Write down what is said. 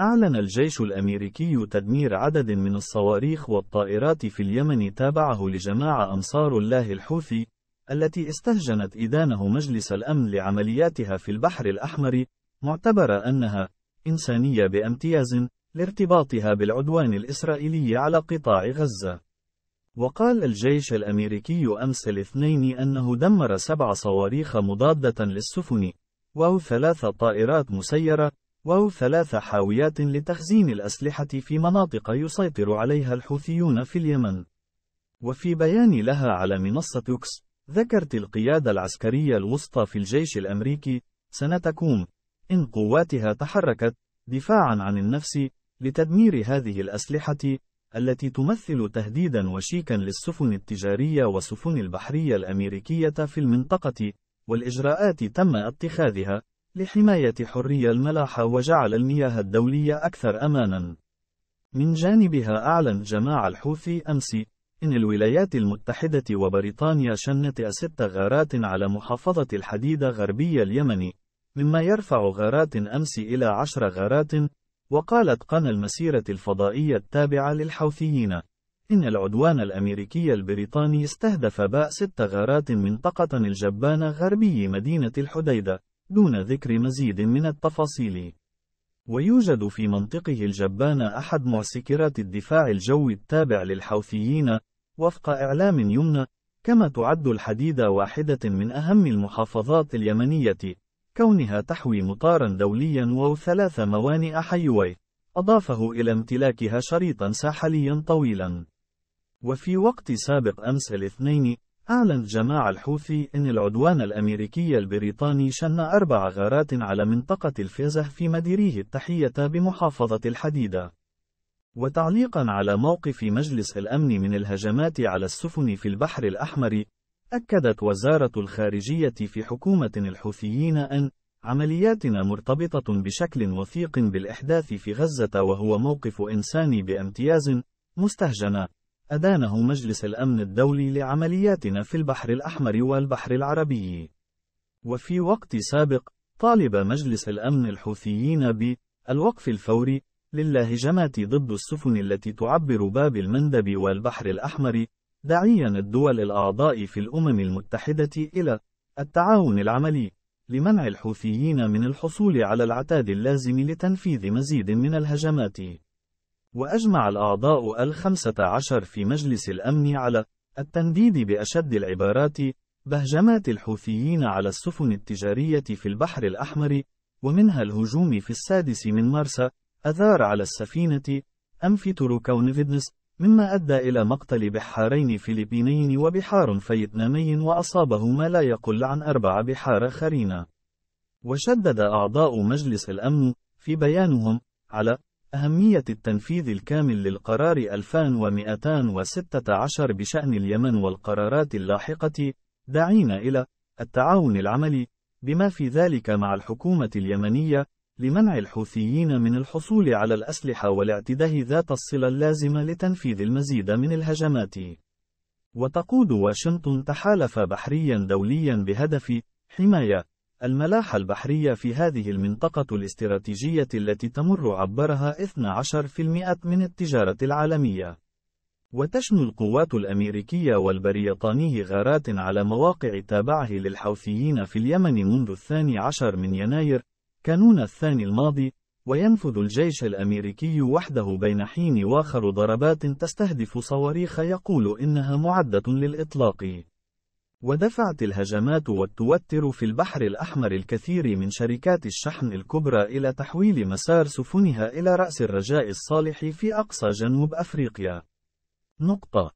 أعلن الجيش الأمريكي تدمير عدد من الصواريخ والطائرات في اليمن تابعه لجماعة أنصار الله الحوثي التي استهجنت إدانه مجلس الأمن لعملياتها في البحر الأحمر معتبرة أنها إنسانية بامتياز لارتباطها بالعدوان الإسرائيلي على قطاع غزة وقال الجيش الأمريكي أمس الاثنين أنه دمر سبع صواريخ مضادة للسفن وأو ثلاث طائرات مسيرة واو ثلاث حاويات لتخزين الأسلحة في مناطق يسيطر عليها الحوثيون في اليمن. وفي بيان لها على منصة أكس، ذكرت القيادة العسكرية الوسطى في الجيش الأمريكي سنتكون إن قواتها تحركت دفاعا عن النفس لتدمير هذه الأسلحة التي تمثل تهديدا وشيكا للسفن التجارية وسفن البحرية الأمريكية في المنطقة، والإجراءات تم اتخاذها لحماية حرية الملاحة وجعل المياه الدولية أكثر أماناً. من جانبها أعلن جماعة الحوثي أمس إن الولايات المتحدة وبريطانيا شنت ست غارات على محافظة الحديدة غربية اليمن، مما يرفع غارات أمس إلى عشر غارات، وقالت قناة المسيرة الفضائية التابعة للحوثيين إن العدوان الأمريكي البريطاني استهدف باء ست غارات منطقة الجبانة غربي مدينة الحديدة. دون ذكر مزيد من التفاصيل ويوجد في منطقه الجبان أحد معسكرات الدفاع الجوي التابع للحوثيين وفق إعلام يمنى كما تعد الحديدة واحدة من أهم المحافظات اليمنية كونها تحوي مطارا دوليا وثلاث موانئ حيوي أضافه إلى امتلاكها شريطا ساحليا طويلا وفي وقت سابق أمس الاثنين أعلن الجماعة الحوثي أن العدوان الأمريكي البريطاني شن أربع غارات على منطقة الفيزة في مديريه التحية بمحافظة الحديدة. وتعليقا على موقف مجلس الأمن من الهجمات على السفن في البحر الأحمر، أكدت وزارة الخارجية في حكومة الحوثيين أن عملياتنا مرتبطة بشكل وثيق بالإحداث في غزة وهو موقف إنساني بامتياز مستهجنة. أدانه مجلس الأمن الدولي لعملياتنا في البحر الأحمر والبحر العربي. وفي وقت سابق، طالب مجلس الأمن الحوثيين بالوقف الفوري للاهجمات ضد السفن التي تعبر باب المندب والبحر الأحمر، داعيا الدول الأعضاء في الأمم المتحدة إلى التعاون العملي لمنع الحوثيين من الحصول على العتاد اللازم لتنفيذ مزيد من الهجمات. وأجمع الأعضاء الخمسة عشر في مجلس الأمن على التنديد بأشد العبارات بهجمات الحوثيين على السفن التجارية في البحر الأحمر ومنها الهجوم في السادس من مارس أثار على السفينة أمفيترو كونفيدنس مما أدى إلى مقتل بحارين فلبينيين وبحار فيتنامي وأصابه ما لا يقل عن أربع بحار آخرين وشدد أعضاء مجلس الأمن في بيانهم على أهمية التنفيذ الكامل للقرار 2216 بشأن اليمن والقرارات اللاحقة، داعينا إلى التعاون العملي، بما في ذلك مع الحكومة اليمنية، لمنع الحوثيين من الحصول على الأسلحة والاعتداء ذات الصلة اللازمة لتنفيذ المزيد من الهجمات. وتقود واشنطن تحالف بحريا دوليا بهدف حماية الملاحة البحرية في هذه المنطقة الاستراتيجية التي تمر عبرها 12% من التجارة العالمية. وتشن القوات الأمريكية والبريطاني غارات على مواقع تابعه للحوثيين في اليمن منذ الثاني عشر من يناير كانون الثاني الماضي، وينفذ الجيش الأمريكي وحده بين حين وآخر ضربات تستهدف صواريخ يقول إنها معدة للإطلاق. ودفعت الهجمات والتوتر في البحر الأحمر الكثير من شركات الشحن الكبرى إلى تحويل مسار سفنها إلى رأس الرجاء الصالح في أقصى جنوب أفريقيا. نقطة